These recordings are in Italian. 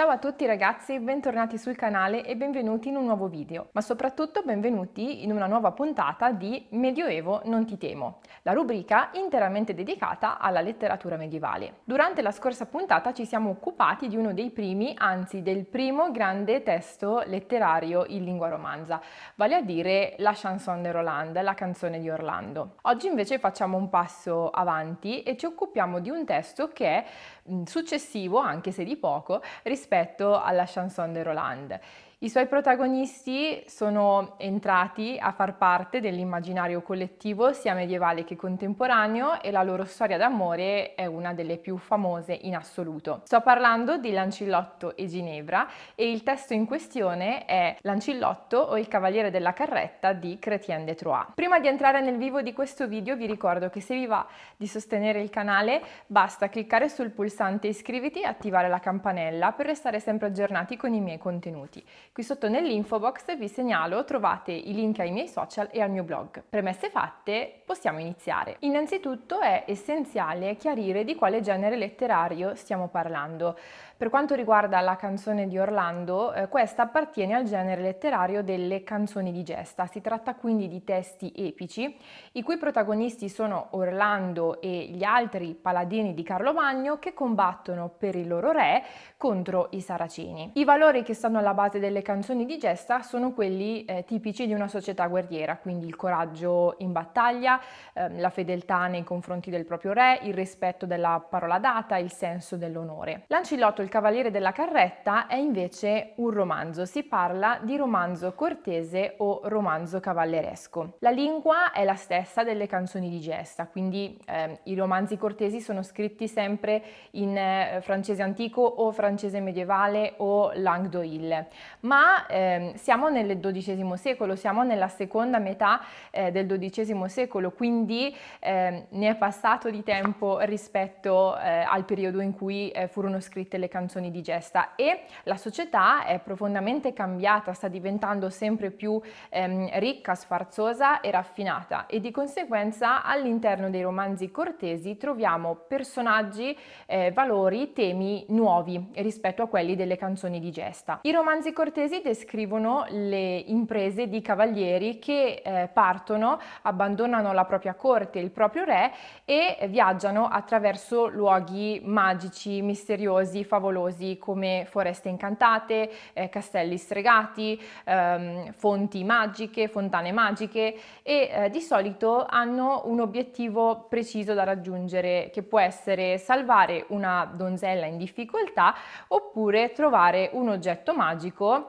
Ciao a tutti ragazzi, bentornati sul canale e benvenuti in un nuovo video, ma soprattutto benvenuti in una nuova puntata di Medioevo non ti temo, la rubrica interamente dedicata alla letteratura medievale. Durante la scorsa puntata ci siamo occupati di uno dei primi, anzi del primo grande testo letterario in lingua romanza, vale a dire la chanson de Roland, la canzone di Orlando. Oggi invece facciamo un passo avanti e ci occupiamo di un testo che è successivo, anche se di poco, rispetto alla chanson de Roland. I suoi protagonisti sono entrati a far parte dell'immaginario collettivo sia medievale che contemporaneo e la loro storia d'amore è una delle più famose in assoluto. Sto parlando di Lancillotto e Ginevra e il testo in questione è Lancillotto o il cavaliere della carretta di Chrétien de Troyes. Prima di entrare nel vivo di questo video vi ricordo che se vi va di sostenere il canale basta cliccare sul pulsante iscriviti e attivare la campanella per restare sempre aggiornati con i miei contenuti. Qui sotto nell'info box vi segnalo trovate i link ai miei social e al mio blog. Premesse fatte, possiamo iniziare. Innanzitutto è essenziale chiarire di quale genere letterario stiamo parlando. Per quanto riguarda la canzone di Orlando, eh, questa appartiene al genere letterario delle canzoni di gesta. Si tratta quindi di testi epici, i cui protagonisti sono Orlando e gli altri paladini di Carlo Magno che combattono per il loro re contro i saraceni. I valori che stanno alla base delle delle canzoni di gesta sono quelli eh, tipici di una società guerriera, quindi il coraggio in battaglia, eh, la fedeltà nei confronti del proprio re, il rispetto della parola data, il senso dell'onore. Lancillotto, il cavaliere della carretta, è invece un romanzo, si parla di romanzo cortese o romanzo cavalleresco. La lingua è la stessa delle canzoni di gesta, quindi eh, i romanzi cortesi sono scritti sempre in eh, francese antico o francese medievale o langue Languedoil, ma eh, siamo nel XII secolo, siamo nella seconda metà eh, del XII secolo, quindi eh, ne è passato di tempo rispetto eh, al periodo in cui eh, furono scritte le canzoni di gesta e la società è profondamente cambiata, sta diventando sempre più ehm, ricca, sfarzosa e raffinata e di conseguenza all'interno dei romanzi cortesi troviamo personaggi, eh, valori, temi nuovi rispetto a quelli delle canzoni di gesta. I romanzi cortesi Maltesi descrivono le imprese di cavalieri che eh, partono, abbandonano la propria corte, il proprio re e viaggiano attraverso luoghi magici, misteriosi, favolosi come foreste incantate, eh, castelli stregati, ehm, fonti magiche, fontane magiche e eh, di solito hanno un obiettivo preciso da raggiungere che può essere salvare una donzella in difficoltà oppure trovare un oggetto magico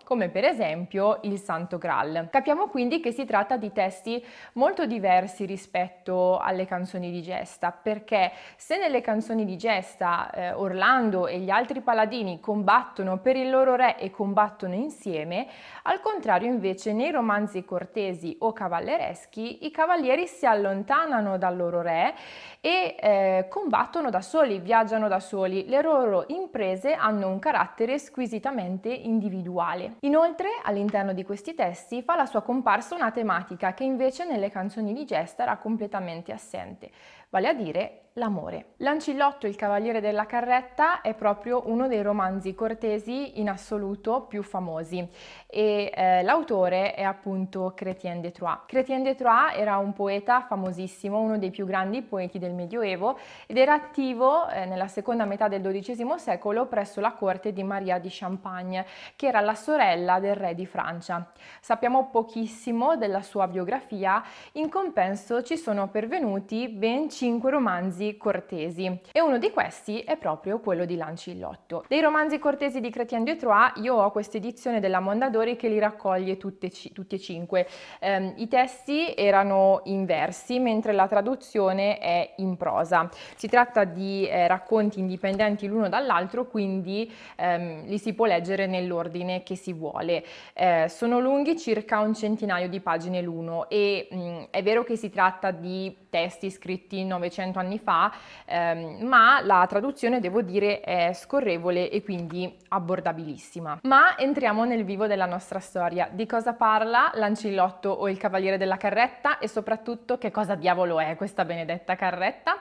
come per esempio il Santo Graal. Capiamo quindi che si tratta di testi molto diversi rispetto alle canzoni di gesta, perché se nelle canzoni di gesta eh, Orlando e gli altri paladini combattono per il loro re e combattono insieme, al contrario invece nei romanzi cortesi o cavallereschi i cavalieri si allontanano dal loro re e eh, combattono da soli, viaggiano da soli, le loro imprese hanno un carattere squisitamente individuale. Inoltre, all'interno di questi testi fa la sua comparsa una tematica che invece nelle canzoni di gesta era completamente assente, vale a dire l'amore. Lancillotto, il cavaliere della carretta, è proprio uno dei romanzi cortesi in assoluto più famosi e eh, l'autore è appunto Chrétien de Troyes. Chrétien de Troyes era un poeta famosissimo, uno dei più grandi poeti del Medioevo ed era attivo eh, nella seconda metà del XII secolo presso la corte di Maria di Champagne, che era la sorella del re di Francia. Sappiamo pochissimo della sua biografia, in compenso ci sono pervenuti ben cinque romanzi romanzi cortesi e uno di questi è proprio quello di Lancillotto. Dei romanzi cortesi di Chrétien de Troyes io ho questa edizione della Mondadori che li raccoglie tutte, tutti e cinque. Um, I testi erano in versi mentre la traduzione è in prosa. Si tratta di eh, racconti indipendenti l'uno dall'altro quindi um, li si può leggere nell'ordine che si vuole. Eh, sono lunghi circa un centinaio di pagine l'uno e mh, mm, è vero che si tratta di testi scritti 900 anni fa, ehm, ma la traduzione devo dire è scorrevole e quindi abbordabilissima. Ma entriamo nel vivo della nostra storia. Di cosa parla Lancillotto o il Cavaliere della Carretta e soprattutto che cosa diavolo è questa benedetta carretta?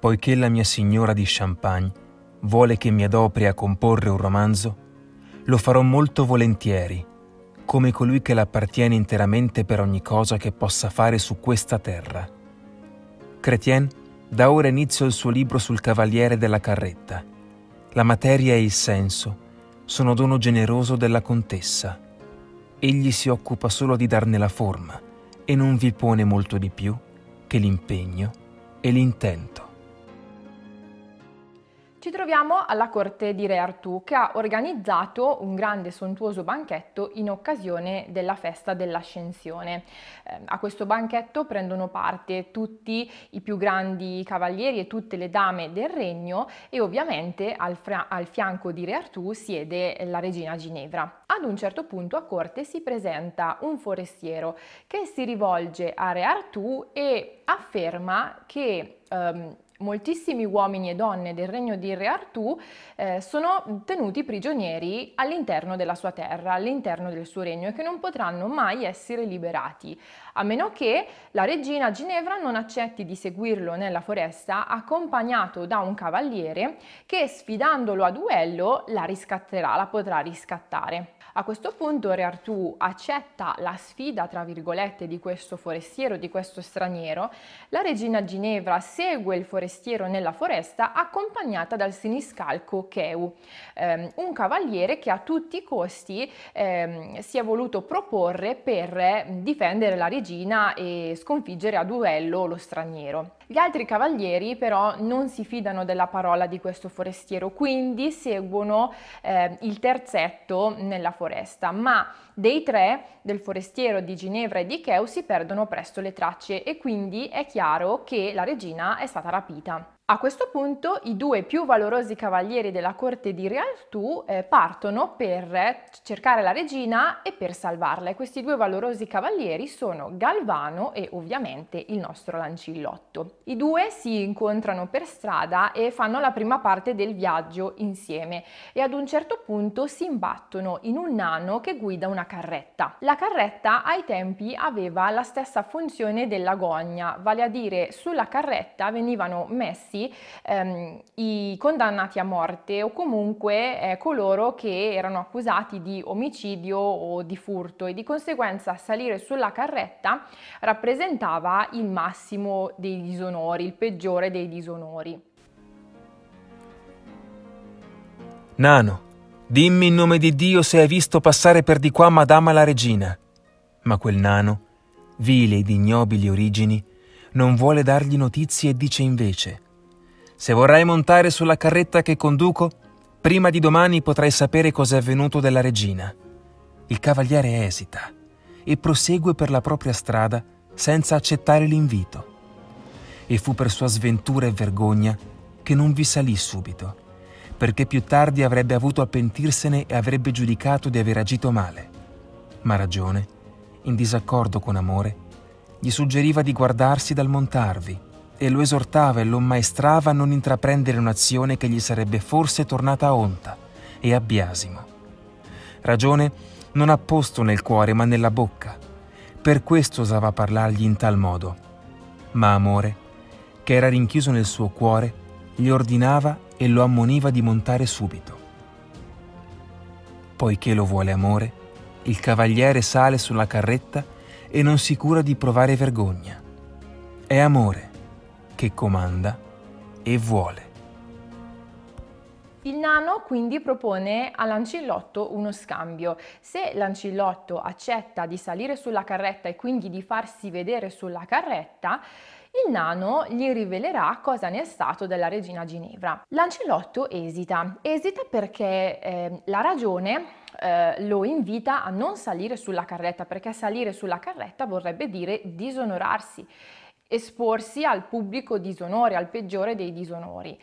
Poiché la mia signora di Champagne vuole che mi adopri a comporre un romanzo, lo farò molto volentieri come colui che l'appartiene interamente per ogni cosa che possa fare su questa terra. Chrétien dà ora inizio il suo libro sul Cavaliere della Carretta. La materia e il senso sono dono generoso della contessa. Egli si occupa solo di darne la forma e non vi pone molto di più che l'impegno e l'intento. Ci troviamo alla corte di Re Artù che ha organizzato un grande sontuoso banchetto in occasione della festa dell'ascensione. Eh, a questo banchetto prendono parte tutti i più grandi cavalieri e tutte le dame del regno e ovviamente al, al fianco di Re Artù siede la regina Ginevra. Ad un certo punto a corte si presenta un forestiero che si rivolge a Re Artù e afferma che ehm, moltissimi uomini e donne del regno di Re Artù eh, sono tenuti prigionieri all'interno della sua terra, all'interno del suo regno e che non potranno mai essere liberati, a meno che la regina Ginevra non accetti di seguirlo nella foresta accompagnato da un cavaliere che sfidandolo a duello la riscatterà, la potrà riscattare. A questo punto Re Artù accetta la sfida, tra virgolette, di questo forestiero, di questo straniero. La regina Ginevra segue il forestiero nella foresta accompagnata dal siniscalco Cheu, ehm, un cavaliere che a tutti i costi ehm, si è voluto proporre per ehm, difendere la regina e sconfiggere a duello lo straniero. Gli altri cavalieri però non si fidano della parola di questo forestiero, quindi seguono eh, il terzetto nella foresta, ma dei tre, del forestiero di Ginevra e di Cheu, si perdono presto le tracce e quindi è chiaro che la regina è stata rapita. A questo punto i due più valorosi cavalieri della corte di Realtù eh, partono per eh, cercare la regina e per salvarla e questi due valorosi cavalieri sono Galvano e ovviamente il nostro Lancillotto. I due si incontrano per strada e fanno la prima parte del viaggio insieme e ad un certo punto si imbattono in un nano che guida una carretta. La carretta ai tempi aveva la stessa funzione della gogna, vale a dire sulla carretta venivano messi processi ehm, i condannati a morte o comunque eh, coloro che erano accusati di omicidio o di furto e di conseguenza salire sulla carretta rappresentava il massimo dei disonori, il peggiore dei disonori. Nano, dimmi in nome di Dio se hai visto passare per di qua Madama la regina. Ma quel nano, vile ed ignobili origini, non vuole dargli notizie e dice invece se vorrai montare sulla carretta che conduco, prima di domani potrai sapere cosa è avvenuto della regina. Il cavaliere esita e prosegue per la propria strada senza accettare l'invito. E fu per sua sventura e vergogna che non vi salì subito, perché più tardi avrebbe avuto a pentirsene e avrebbe giudicato di aver agito male. Ma ragione, in disaccordo con amore, gli suggeriva di guardarsi dal montarvi e lo esortava e lo maestrava a non intraprendere un'azione che gli sarebbe forse tornata a onta e a biasimo. Ragione non ha posto nel cuore ma nella bocca. Per questo osava parlargli in tal modo. Ma amore, che era rinchiuso nel suo cuore, gli ordinava e lo ammoniva di montare subito. Poiché lo vuole amore, il cavaliere sale sulla carretta e non si cura di provare vergogna. È amore, che comanda e vuole. Il nano quindi propone a Lancillotto uno scambio. Se Lancillotto accetta di salire sulla carretta e quindi di farsi vedere sulla carretta, il nano gli rivelerà cosa ne è stato della regina Ginevra. Lancillotto esita, esita perché eh, la ragione eh, lo invita a non salire sulla carretta, perché salire sulla carretta vorrebbe dire disonorarsi esporsi al pubblico disonore, al peggiore dei disonori.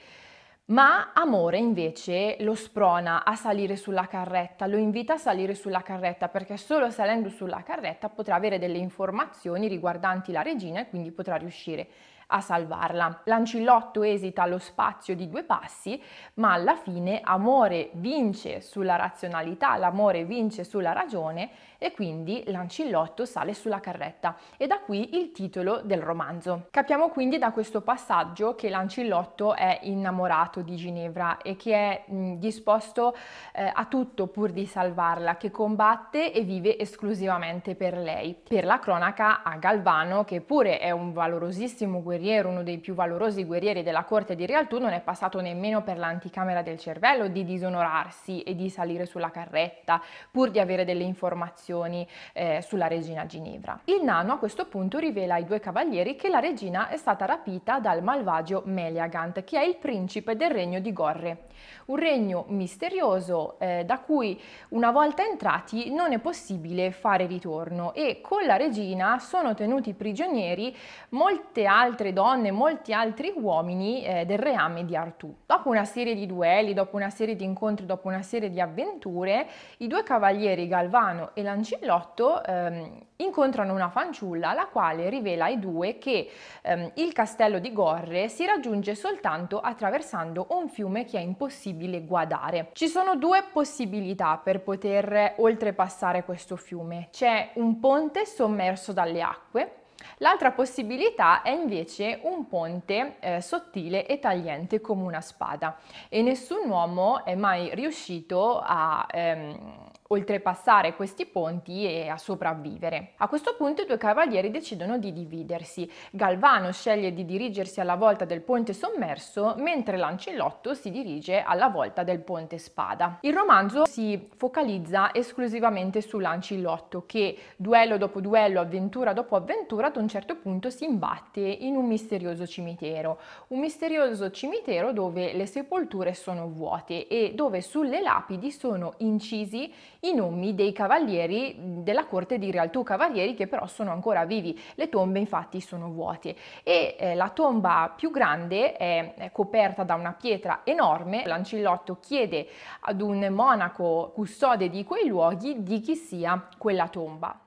Ma amore invece lo sprona a salire sulla carretta, lo invita a salire sulla carretta perché solo salendo sulla carretta potrà avere delle informazioni riguardanti la regina e quindi potrà riuscire a salvarla. L'ancillotto esita lo spazio di due passi, ma alla fine amore vince sulla razionalità, l'amore vince sulla ragione e quindi Lancillotto sale sulla carretta e da qui il titolo del romanzo. Capiamo quindi da questo passaggio che Lancillotto è innamorato di Ginevra e che è mh, disposto eh, a tutto pur di salvarla, che combatte e vive esclusivamente per lei. Per la cronaca a Galvano, che pure è un valorosissimo guerriero, uno dei più valorosi guerrieri della corte di Realtù, non è passato nemmeno per l'anticamera del cervello di disonorarsi e di salire sulla carretta, pur di avere delle informazioni informazioni eh, sulla regina Ginevra. Il nano a questo punto rivela ai due cavalieri che la regina è stata rapita dal malvagio Meliagant, che è il principe del regno di Gorre un regno misterioso eh, da cui una volta entrati non è possibile fare ritorno e con la regina sono tenuti prigionieri molte altre donne, molti altri uomini eh, del reame di Artù. Dopo una serie di duelli, dopo una serie di incontri, dopo una serie di avventure, i due cavalieri Galvano e Lancillotto ehm, incontrano una fanciulla la quale rivela ai due che ehm, il castello di Gorre si raggiunge soltanto attraversando un fiume che è impossibile guardare. Ci sono due possibilità per poter oltrepassare questo fiume. C'è un ponte sommerso dalle acque L'altra possibilità è invece un ponte eh, sottile e tagliente come una spada e nessun uomo è mai riuscito a ehm, oltrepassare questi ponti e a sopravvivere. A questo punto i due cavalieri decidono di dividersi. Galvano sceglie di dirigersi alla volta del ponte sommerso, mentre Lancellotto si dirige alla volta del ponte spada. Il romanzo si focalizza esclusivamente su Lancillotto che duello dopo duello, avventura dopo avventura, ad un certo punto si imbatte in un misterioso cimitero. Un misterioso cimitero dove le sepolture sono vuote e dove sulle lapidi sono incisi i nomi dei cavalieri della corte di Realtù, cavalieri che però sono ancora vivi, le tombe infatti sono vuote e eh, la tomba più grande è, è coperta da una pietra enorme, Lancillotto chiede ad un monaco custode di quei luoghi di chi sia quella tomba.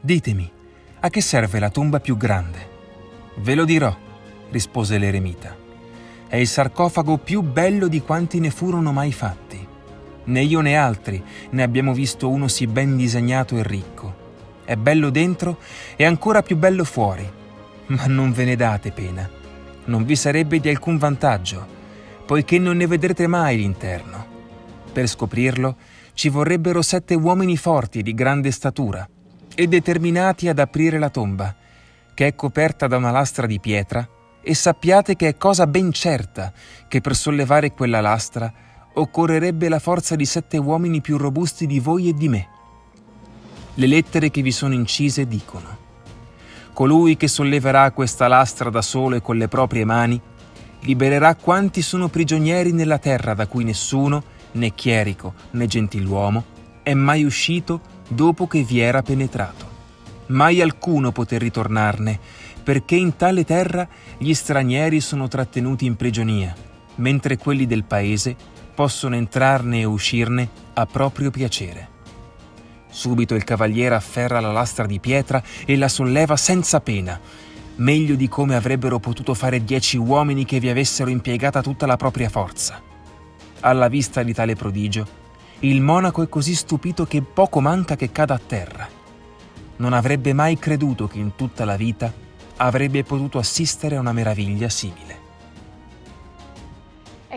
Ditemi, a che serve la tomba più grande? Ve lo dirò, rispose l'eremita. È il sarcofago più bello di quanti ne furono mai fatti Né io né altri ne abbiamo visto uno sì ben disegnato e ricco. È bello dentro e ancora più bello fuori. Ma non ve ne date pena. Non vi sarebbe di alcun vantaggio, poiché non ne vedrete mai l'interno. Per scoprirlo ci vorrebbero sette uomini forti di grande statura e determinati ad aprire la tomba, che è coperta da una lastra di pietra, e sappiate che è cosa ben certa che per sollevare quella lastra occorrerebbe la forza di sette uomini più robusti di voi e di me. Le lettere che vi sono incise dicono, colui che solleverà questa lastra da solo e con le proprie mani, libererà quanti sono prigionieri nella terra da cui nessuno, né chierico né gentiluomo, è mai uscito dopo che vi era penetrato. Mai alcuno poté ritornarne, perché in tale terra gli stranieri sono trattenuti in prigionia, mentre quelli del paese possono entrarne e uscirne a proprio piacere. Subito il cavaliere afferra la lastra di pietra e la solleva senza pena, meglio di come avrebbero potuto fare dieci uomini che vi avessero impiegata tutta la propria forza. Alla vista di tale prodigio, il monaco è così stupito che poco manca che cada a terra. Non avrebbe mai creduto che in tutta la vita avrebbe potuto assistere a una meraviglia simile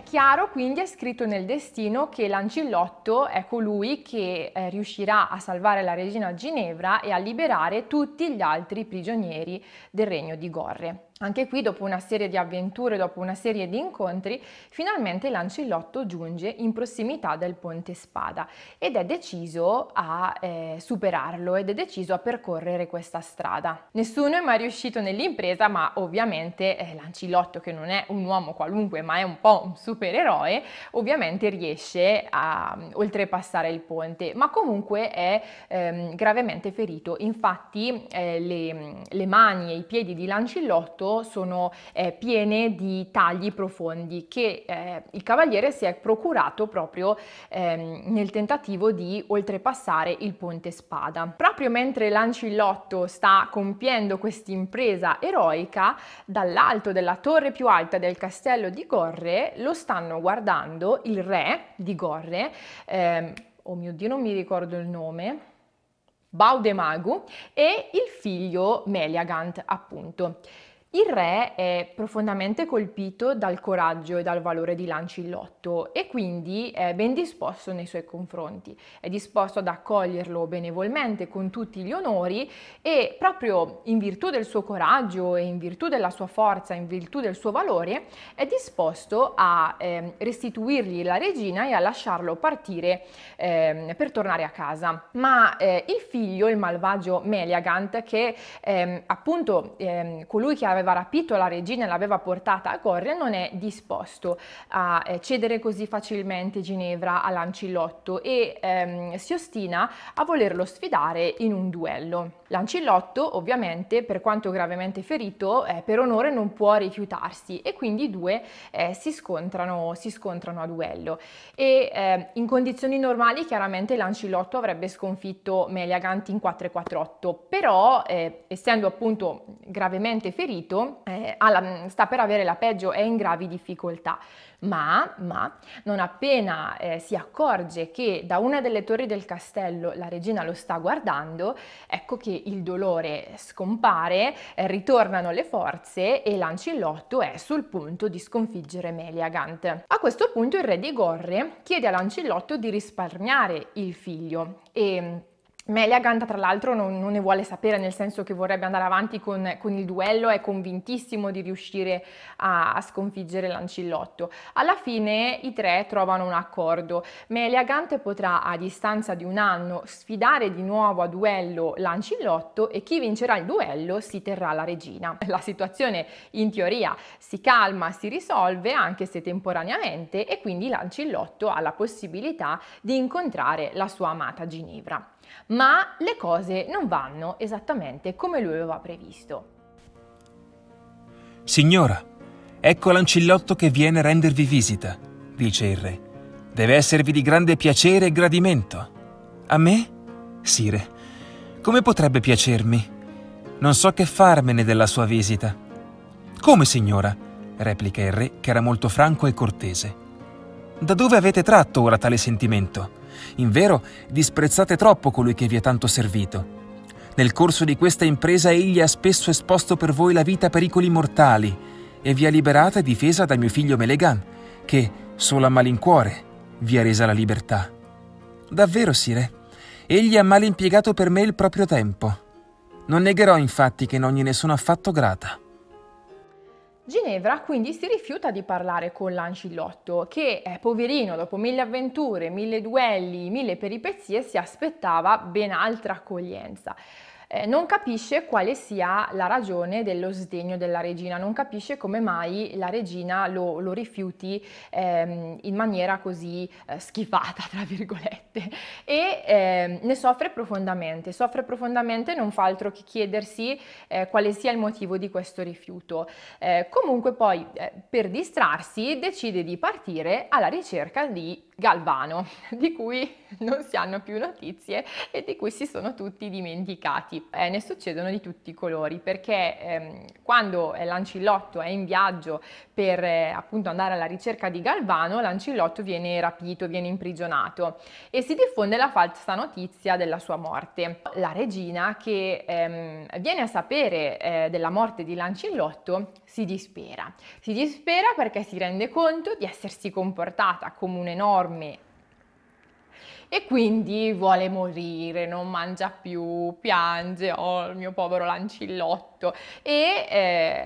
chiaro quindi è scritto nel destino che l'ancillotto è colui che eh, riuscirà a salvare la regina Ginevra e a liberare tutti gli altri prigionieri del regno di Gorre. Anche qui, dopo una serie di avventure, dopo una serie di incontri, finalmente Lancillotto giunge in prossimità del Ponte Spada ed è deciso a eh, superarlo ed è deciso a percorrere questa strada. Nessuno è mai riuscito nell'impresa, ma ovviamente eh, Lancillotto, che non è un uomo qualunque, ma è un po' un supereroe, ovviamente riesce a mm, oltrepassare il ponte, ma comunque è ehm, gravemente ferito. Infatti eh, le, mm, le mani e i piedi di Lancillotto foto sono eh, piene di tagli profondi che eh, il cavaliere si è procurato proprio ehm, nel tentativo di oltrepassare il ponte spada. Proprio mentre Lancillotto sta compiendo quest'impresa eroica, dall'alto della torre più alta del castello di Gorre lo stanno guardando il re di Gorre, ehm, oh mio Dio non mi ricordo il nome, Baudemagu e il figlio Meliagant appunto. Il re è profondamente colpito dal coraggio e dal valore di Lancillotto e quindi è ben disposto nei suoi confronti, è disposto ad accoglierlo benevolmente con tutti gli onori e proprio in virtù del suo coraggio e in virtù della sua forza, in virtù del suo valore, è disposto a eh, restituirgli la regina e a lasciarlo partire eh, per tornare a casa. Ma eh, il figlio, il malvagio Meliagant, che ehm, appunto ehm, colui che aveva aveva rapito la regina e l'aveva portata a Corria non è disposto a eh, cedere così facilmente Ginevra a Lancillotto e ehm, si ostina a volerlo sfidare in un duello. Lancillotto ovviamente per quanto gravemente ferito eh, per onore non può rifiutarsi e quindi i due eh, si, scontrano, si, scontrano, a duello e eh, in condizioni normali chiaramente Lancillotto avrebbe sconfitto Meliaganti in 4-4-8 eh, essendo appunto gravemente ferito uscito eh, la, mm, sta per avere la peggio, è in gravi difficoltà, ma, ma non appena eh, si accorge che da una delle torri del castello la regina lo sta guardando, ecco che il dolore scompare, eh, ritornano le forze e Lancillotto è sul punto di sconfiggere Meliagant. A questo punto il re di Gorre chiede a Lancillotto di risparmiare il figlio e Meliagant tra l'altro non, non, ne vuole sapere nel senso che vorrebbe andare avanti con, con il duello, è convintissimo di riuscire a, a, sconfiggere Lancillotto. Alla fine i tre trovano un accordo, Meliagant potrà a distanza di un anno sfidare di nuovo a duello Lancillotto e chi vincerà il duello si terrà la regina. La situazione in teoria si calma, si risolve anche se temporaneamente e quindi Lancillotto ha la possibilità di incontrare la sua amata Ginevra ma le cose non vanno esattamente come lui aveva previsto. Signora, ecco l'ancillotto che viene a rendervi visita, dice il re. Deve esservi di grande piacere e gradimento. A me? Sire, come potrebbe piacermi? Non so che farmene della sua visita. Come, signora? replica il re, che era molto franco e cortese. Da dove avete tratto ora tale sentimento? Invero, disprezzate troppo colui che vi ha tanto servito. Nel corso di questa impresa egli ha spesso esposto per voi la vita a pericoli mortali e vi ha liberata e difesa da mio figlio Melegan, che, solo a malincuore, vi ha resa la libertà. Davvero, sire, egli ha mal impiegato per me il proprio tempo. Non negherò infatti che non gliene sono affatto grata. Ginevra quindi si rifiuta di parlare con Lancillotto, che eh, poverino dopo mille avventure, mille duelli, mille peripezie si aspettava ben altra accoglienza eh, non capisce quale sia la ragione dello sdegno della regina, non capisce come mai la regina lo, lo rifiuti ehm, in maniera così eh, schifata, tra virgolette, e ehm, ne soffre profondamente, soffre profondamente non fa altro che chiedersi eh, quale sia il motivo di questo rifiuto. Eh, comunque poi eh, per distrarsi decide di partire alla ricerca di Galvano, di cui non si hanno più notizie e di cui si sono tutti dimenticati. Eh, ne succedono di tutti i colori perché ehm, quando eh, Lancillotto è in viaggio per eh, appunto andare alla ricerca di Galvano, Lancillotto viene rapito, viene imprigionato e si diffonde la falsa notizia della sua morte. La regina che ehm, viene a sapere eh, della morte di Lancillotto si dispera. Si dispera perché si rende conto di essersi comportata come un enorme dorme e quindi vuole morire, non mangia più, piange, oh il mio povero lancillotto e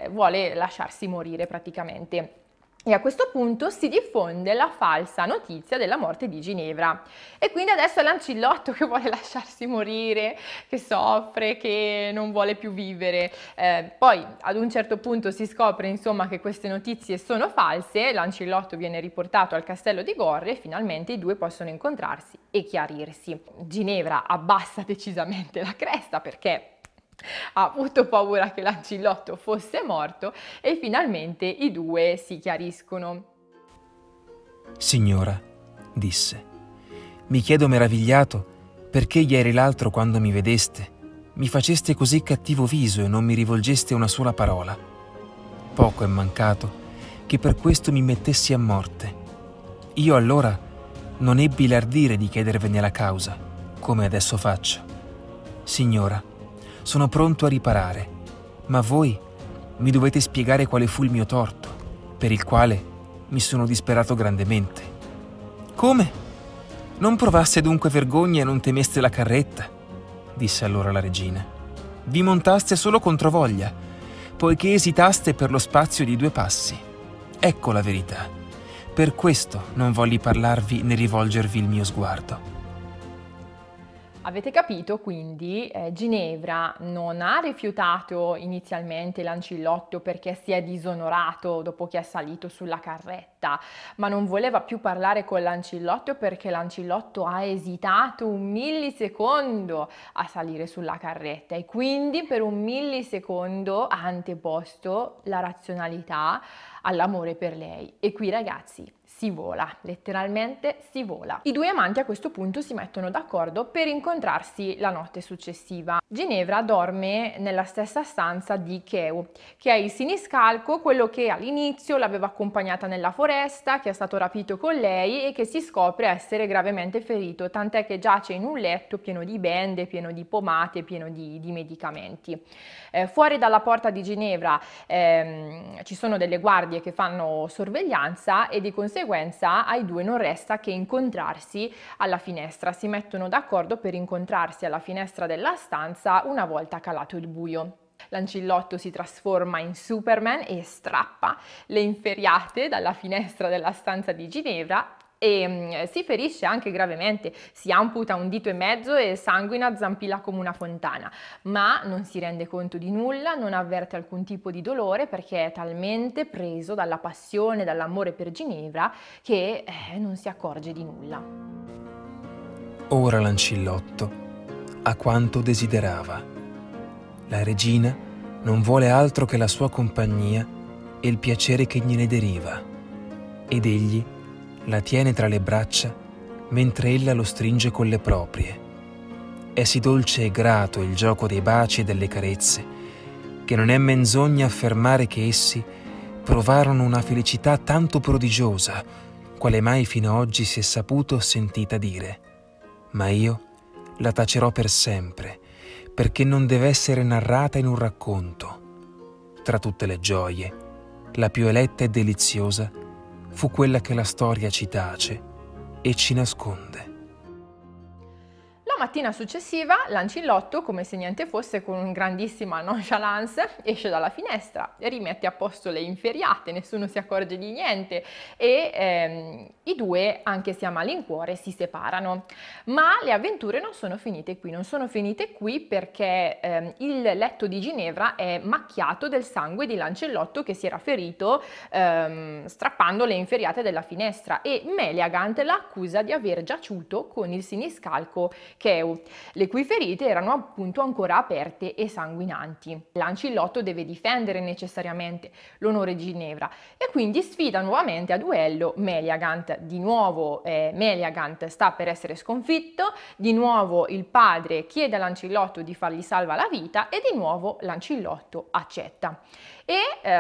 eh, vuole lasciarsi morire praticamente. E a questo punto si diffonde la falsa notizia della morte di Ginevra. E quindi adesso è Lancillotto che vuole lasciarsi morire, che soffre, che non vuole più vivere. Eh, poi ad un certo punto si scopre insomma che queste notizie sono false, Lancillotto viene riportato al castello di Gorre e finalmente i due possono incontrarsi e chiarirsi. Ginevra abbassa decisamente la cresta perché ha avuto paura che l'ancillotto fosse morto e finalmente i due si chiariscono. Signora, disse, mi chiedo meravigliato perché ieri l'altro quando mi vedeste mi faceste così cattivo viso e non mi rivolgeste una sola parola. Poco è mancato che per questo mi mettessi a morte. Io allora non ebbi l'ardire di chiedervene la causa, come adesso faccio. Signora, sono pronto a riparare, ma voi mi dovete spiegare quale fu il mio torto, per il quale mi sono disperato grandemente. Come? Non provaste dunque vergogna e non temeste la carretta, disse allora la regina. Vi montaste solo controvoglia, poiché esitaste per lo spazio di due passi. Ecco la verità. Per questo non volli parlarvi né rivolgervi il mio sguardo. Avete capito quindi, eh, Ginevra non ha rifiutato inizialmente l'ancillotto perché si è disonorato dopo che è salito sulla carretta, ma non voleva più parlare con l'ancillotto perché l'ancillotto ha esitato un millisecondo a salire sulla carretta e quindi per un millisecondo ha anteposto la razionalità all'amore per lei. E qui ragazzi si vola, letteralmente si vola. I due amanti a questo punto si mettono d'accordo per incontrarsi la notte successiva. Ginevra dorme nella stessa stanza di Keu, che è il siniscalco, quello che all'inizio l'aveva accompagnata nella foresta, che è stato rapito con lei e che si scopre essere gravemente ferito, tant'è che giace in un letto pieno di bende, pieno di pomate, pieno di, di medicamenti. Eh, fuori dalla porta di Ginevra ehm, ci sono delle guardie che fanno sorveglianza e di conseguenza conseguenza ai due non resta che incontrarsi alla finestra, si mettono d'accordo per incontrarsi alla finestra della stanza una volta calato il buio. L'ancillotto si trasforma in Superman e strappa le inferiate dalla finestra della stanza di Ginevra e mm, si ferisce anche gravemente, si amputa un dito e mezzo e sanguina zampilla come una fontana, ma non si rende conto di nulla, non avverte alcun tipo di dolore perché è talmente preso dalla passione, dall'amore per Ginevra che eh, non si accorge di nulla. Ora l'ancillotto ha quanto desiderava. La regina non vuole altro che la sua compagnia e il piacere che gliene deriva. Ed egli la tiene tra le braccia mentre ella lo stringe con le proprie. È sì dolce e grato il gioco dei baci e delle carezze, che non è menzogna affermare che essi provarono una felicità tanto prodigiosa, quale mai fino ad oggi si è saputo o sentita dire. Ma io la tacerò per sempre, perché non deve essere narrata in un racconto. Tra tutte le gioie, la più eletta e deliziosa fu quella che la storia ci tace e ci nasconde mattina successiva l'Ancillotto, come se niente fosse, con grandissima nonchalance, esce dalla finestra, rimette a posto le inferiate, nessuno si accorge di niente e ehm, i due, anche se a malincuore, si separano. Ma le avventure non sono finite qui, non sono finite qui perché ehm, il letto di Ginevra è macchiato del sangue di Lancellotto che si era ferito ehm, strappando le inferiate della finestra e Meliagant la accusa di aver giaciuto con il siniscalco che Orfeo, le cui ferite erano appunto ancora aperte e sanguinanti. Lancillotto deve difendere necessariamente l'onore di Ginevra e quindi sfida nuovamente a duello Meliagant. Di nuovo eh, Meliagant sta per essere sconfitto, di nuovo il padre chiede a Lancillotto di fargli salva la vita e di nuovo Lancillotto accetta. E eh,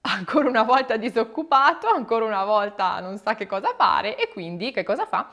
ancora una volta disoccupato, ancora una volta non sa che cosa fare e quindi che cosa fa?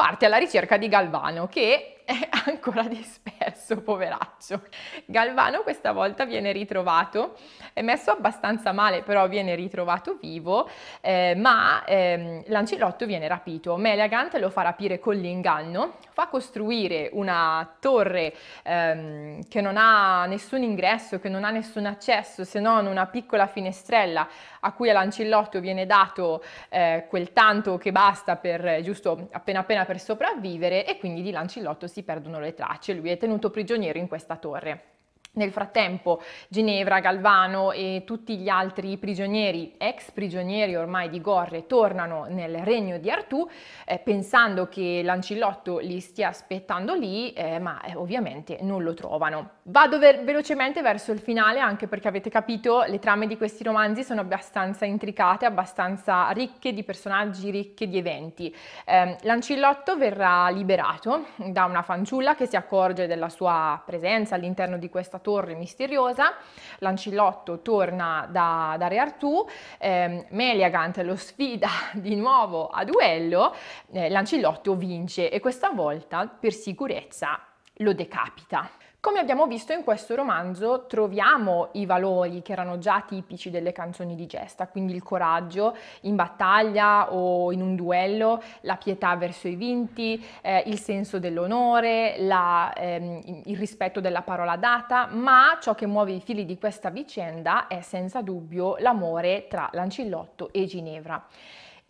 parte alla ricerca di Galvano che è ancora disperso, poveraccio. Galvano questa volta viene ritrovato, è messo abbastanza male, però viene ritrovato vivo, eh, ma ehm, Lancilotto viene rapito. Meleagant lo fa rapire con l'inganno, fa costruire una torre ehm, che non ha nessun ingresso, che non ha nessun accesso, se non una piccola finestrella a cui a Lancillotto viene dato eh, quel tanto che basta per, giusto appena appena per sopravvivere e quindi di Lancillotto si si perdono le tracce, lui è tenuto prigioniero in questa torre. Nel frattempo Ginevra, Galvano e tutti gli altri prigionieri, ex prigionieri ormai di Gorre, tornano nel regno di Artù eh, pensando che l'ancillotto li stia aspettando lì, eh, ma eh, ovviamente non lo trovano. Vado ve- velocemente verso il finale anche perché avete capito le trame di questi romanzi sono abbastanza intricate, abbastanza ricche di personaggi, ricche di eventi. Ehm, l'ancillotto verrà liberato da una fanciulla che si accorge della sua presenza all'interno di questa torre misteriosa, Lancillotto torna da, da Re Artù, eh, Meliagant lo sfida di nuovo a duello, eh, Lancillotto vince e questa volta per sicurezza lo decapita. Come abbiamo visto in questo romanzo troviamo i valori che erano già tipici delle canzoni di gesta, quindi il coraggio in battaglia o in un duello, la pietà verso i vinti, eh, il senso dell'onore, la, ehm, il rispetto della parola data, ma ciò che muove i fili di questa vicenda è senza dubbio l'amore tra Lancillotto e Ginevra.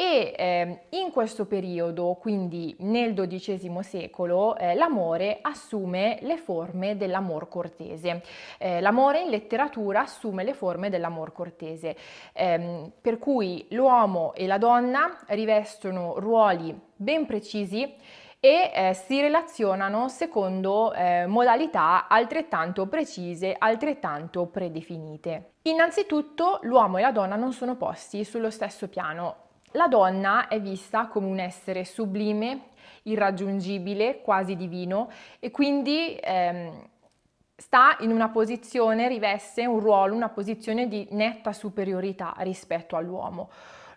E eh, in questo periodo, quindi nel XII secolo, eh, l'amore assume le forme dell'amor cortese. Eh, l'amore in letteratura assume le forme dell'amor cortese, ehm, per cui l'uomo e la donna rivestono ruoli ben precisi e eh, si relazionano secondo eh, modalità altrettanto precise, altrettanto predefinite. Innanzitutto l'uomo e la donna non sono posti sullo stesso piano la donna è vista come un essere sublime, irraggiungibile, quasi divino e quindi ehm, sta in una posizione, riveste un ruolo, una posizione di netta superiorità rispetto all'uomo.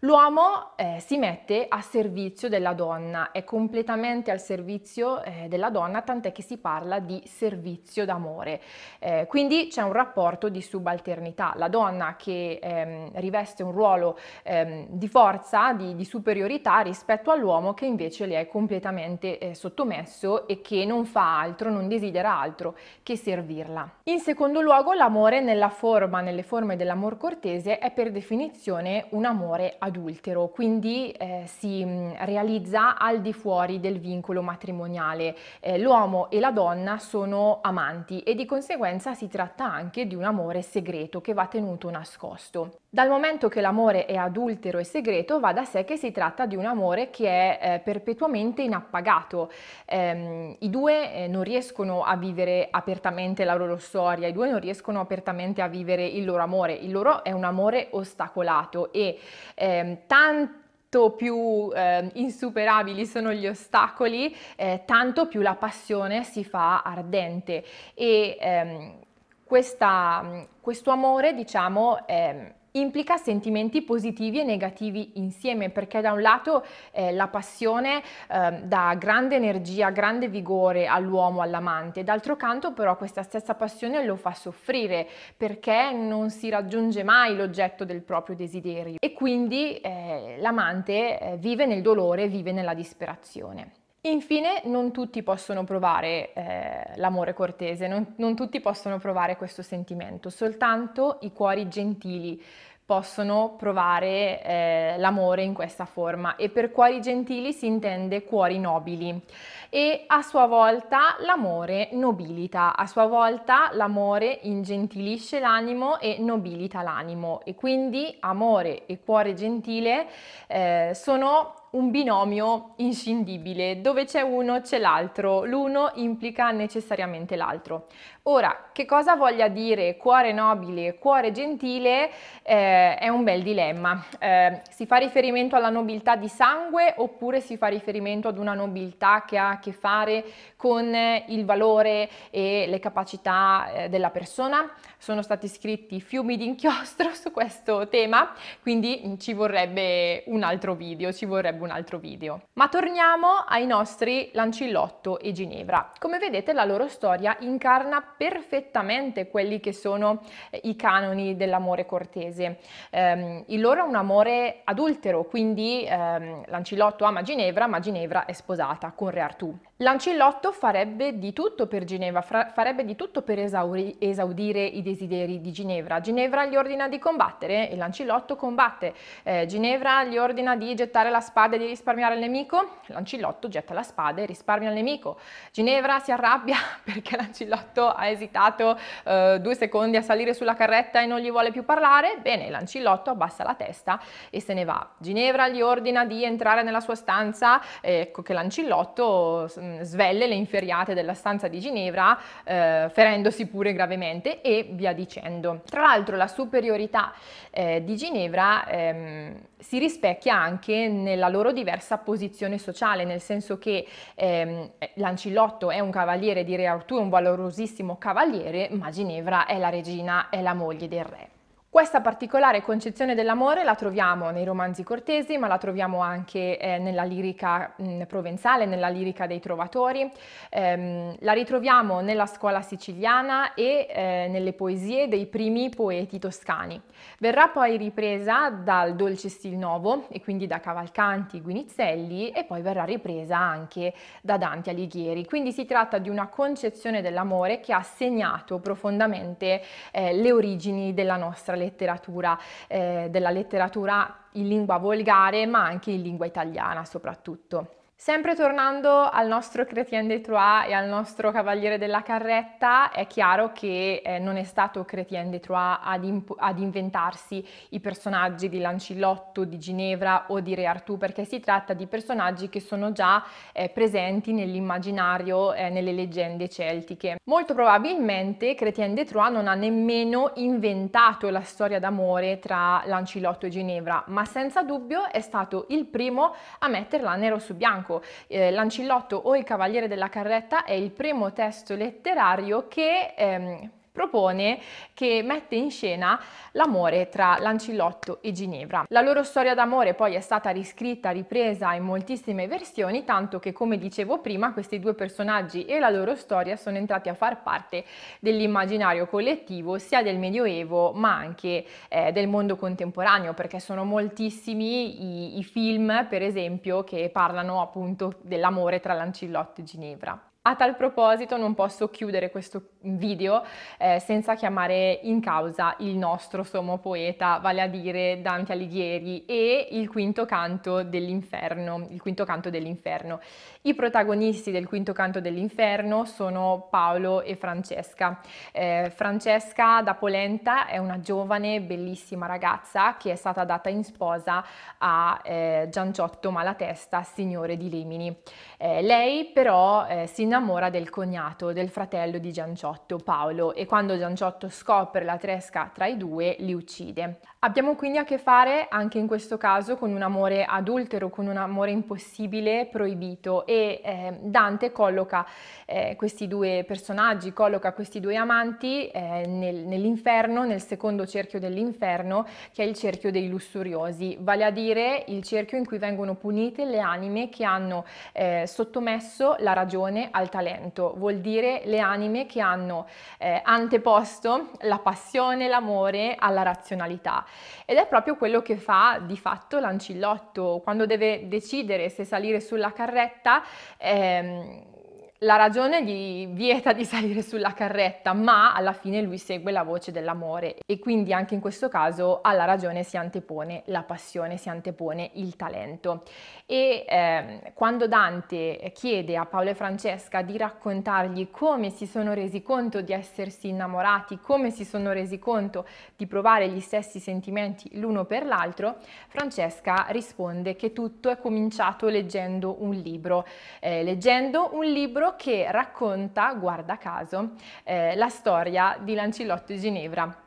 L'uomo eh, si mette a servizio della donna, è completamente al servizio eh, della donna, tant'è che si parla di servizio d'amore. Eh, quindi c'è un rapporto di subalternità. La donna che ehm, riveste un ruolo ehm, di forza, di, di, superiorità rispetto all'uomo che invece le è completamente eh, sottomesso e che non fa altro, non desidera altro che servirla. In secondo luogo l'amore nella forma, nelle forme dell'amor cortese è per definizione un amore aggiunto adultero, quindi eh, si mm, realizza al di fuori del vincolo matrimoniale. Eh, l'uomo e la donna sono amanti e di conseguenza si tratta anche di un amore segreto che va tenuto nascosto. Dal momento che l'amore è adultero e segreto, va da sé che si tratta di un amore che è eh, perpetuamente inappagato. Ehm, I due eh, non riescono a vivere apertamente la loro storia, i due non riescono apertamente a vivere il loro amore, il loro è un amore ostacolato e eh, eh, tanto più eh, insuperabili sono gli ostacoli, eh, tanto più la passione si fa ardente e ehm, questo amore, diciamo, eh, implica sentimenti positivi e negativi insieme perché da un lato eh, la passione eh, dà grande energia, grande vigore all'uomo, all'amante, d'altro canto però questa stessa passione lo fa soffrire perché non si raggiunge mai l'oggetto del proprio desiderio e quindi eh, l'amante eh, vive nel dolore, vive nella disperazione. Infine, non tutti possono provare eh, l'amore cortese, non, non tutti possono provare questo sentimento, soltanto i cuori gentili possono provare eh, l'amore in questa forma e per cuori gentili si intende cuori nobili e a sua volta l'amore nobilita, a sua volta l'amore ingentilisce l'animo e nobilita l'animo e quindi amore e cuore gentile eh, sono un binomio inscindibile, dove c'è uno c'è l'altro, l'uno implica necessariamente l'altro. Ora, che cosa voglia dire cuore nobile e cuore gentile eh, è un bel dilemma. Eh, si fa riferimento alla nobiltà di sangue oppure si fa riferimento ad una nobiltà che ha a che fare con il valore e le capacità eh, della persona? Sono stati scritti fiumi d'inchiostro su questo tema, quindi ci vorrebbe un altro video, ci vorrebbe un altro video. Ma torniamo ai nostri Lancillotto e Ginevra. Come vedete la loro storia incarna perfettamente quelli che sono eh, i canoni dell'amore cortese. Ehm, il loro è un amore adultero, quindi ehm, Lancilotto ama Ginevra, ma Ginevra è sposata con Re Artù. Lancillotto farebbe di tutto per Ginevra, farebbe di tutto per esauri, esaudire i desideri di Ginevra. Ginevra gli ordina di combattere e Lancillotto combatte. Eh, Ginevra gli ordina di gettare la spada e di risparmiare il nemico. Lancillotto getta la spada e risparmia il nemico. Ginevra si arrabbia perché Lancillotto ha esitato eh, due secondi a salire sulla carretta e non gli vuole più parlare. Bene, Lancillotto abbassa la testa e se ne va. Ginevra gli ordina di entrare nella sua stanza, ecco che Lancillotto mm, svelle le inferriate della stanza di Ginevra, eh, ferendosi pure gravemente e via dicendo. Tra l'altro la superiorità eh, di Ginevra ehm, si rispecchia anche nella loro diversa posizione sociale, nel senso che ehm, Lancillotto è un cavaliere di Re Artù, un valorosissimo cavaliere, ma Ginevra è la regina, è la moglie del re. Questa particolare concezione dell'amore la troviamo nei romanzi cortesi, ma la troviamo anche eh, nella lirica mh, mm, provenzale, nella lirica dei trovatori, ehm, la ritroviamo nella scuola siciliana e eh, nelle poesie dei primi poeti toscani. Verrà poi ripresa dal Dolce Stil Novo e quindi da Cavalcanti, Guinizelli e poi verrà ripresa anche da Dante Alighieri. Quindi si tratta di una concezione dell'amore che ha segnato profondamente eh, le origini della nostra letteratura letteratura, eh, della letteratura in lingua volgare ma anche in lingua italiana soprattutto. Sempre tornando al nostro Chrétien de Troyes e al nostro cavaliere della carretta, è chiaro che eh, non è stato Chrétien de Troyes ad, imp- ad, inventarsi i personaggi di Lancillotto, di Ginevra o di Re Artù, perché si tratta di personaggi che sono già eh, presenti nell'immaginario, eh, nelle leggende celtiche. Molto probabilmente Chrétien de Troyes non ha nemmeno inventato la storia d'amore tra Lancillotto e Ginevra, ma senza dubbio è stato il primo a metterla nero su bianco Bianco, eh, Lancillotto o Il Cavaliere della Carretta è il primo testo letterario che ehm, propone che mette in scena l'amore tra Lancillotto e Ginevra. La loro storia d'amore poi è stata riscritta, ripresa in moltissime versioni, tanto che come dicevo prima questi due personaggi e la loro storia sono entrati a far parte dell'immaginario collettivo sia del Medioevo ma anche eh, del mondo contemporaneo perché sono moltissimi i, i film per esempio che parlano appunto dell'amore tra Lancillotto e Ginevra. A tal proposito non posso chiudere questo video eh, senza chiamare in causa il nostro sommo poeta, vale a dire Dante Alighieri e il quinto canto dell'inferno, il quinto canto dell'inferno. I protagonisti del quinto canto dell'inferno sono Paolo e Francesca. Eh, Francesca da Polenta è una giovane bellissima ragazza che è stata data in sposa a eh, Gianciotto Malatesta, signore di Rimini. Eh, lei però eh, si innamora del cognato, del fratello di Gianciotto, Paolo, e quando Gianciotto scopre la tresca tra i due li uccide. Abbiamo quindi a che fare anche in questo caso con un amore adultero, con un amore impossibile, proibito e eh, Dante colloca eh, questi due personaggi, colloca questi due amanti eh, nel, nell'inferno, nel secondo cerchio dell'inferno, che è il cerchio dei lussuriosi, vale a dire il cerchio in cui vengono punite le anime che hanno eh, sottomesso la ragione al talento, vuol dire le anime che hanno eh, anteposto la passione, l'amore alla razionalità. Ed è proprio quello che fa di fatto l'ancillotto, quando deve decidere se salire sulla carretta. Ehm, la ragione gli vieta di salire sulla carretta, ma alla fine lui segue la voce dell'amore e quindi anche in questo caso alla ragione si antepone la passione, si antepone il talento. E eh, quando Dante chiede a Paolo e Francesca di raccontargli come si sono resi conto di essersi innamorati, come si sono resi conto di provare gli stessi sentimenti l'uno per l'altro, Francesca risponde che tutto è cominciato leggendo un libro, eh, leggendo un libro che racconta, guarda caso, eh, la storia di Lancillotto e Ginevra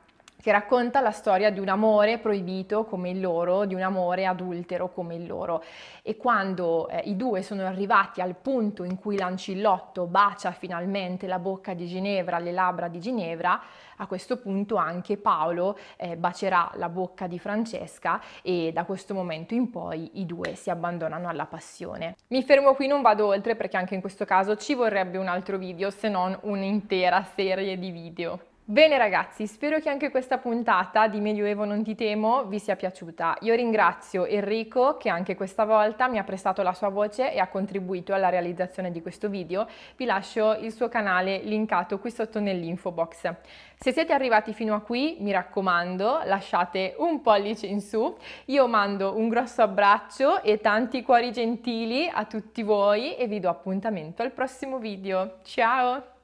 che racconta la storia di un amore proibito come il loro, di un amore adultero come il loro. E quando eh, i due sono arrivati al punto in cui Lancillotto bacia finalmente la bocca di Ginevra, le labbra di Ginevra, a questo punto anche Paolo eh, bacerà la bocca di Francesca e da questo momento in poi i due si abbandonano alla passione. Mi fermo qui, non vado oltre perché anche in questo caso ci vorrebbe un altro video se non un'intera serie di video. Bene ragazzi, spero che anche questa puntata di Medioevo non ti temo vi sia piaciuta. Io ringrazio Enrico che anche questa volta mi ha prestato la sua voce e ha contribuito alla realizzazione di questo video. Vi lascio il suo canale linkato qui sotto nell'info box. Se siete arrivati fino a qui, mi raccomando, lasciate un pollice in su. Io mando un grosso abbraccio e tanti cuori gentili a tutti voi e vi do appuntamento al prossimo video. Ciao!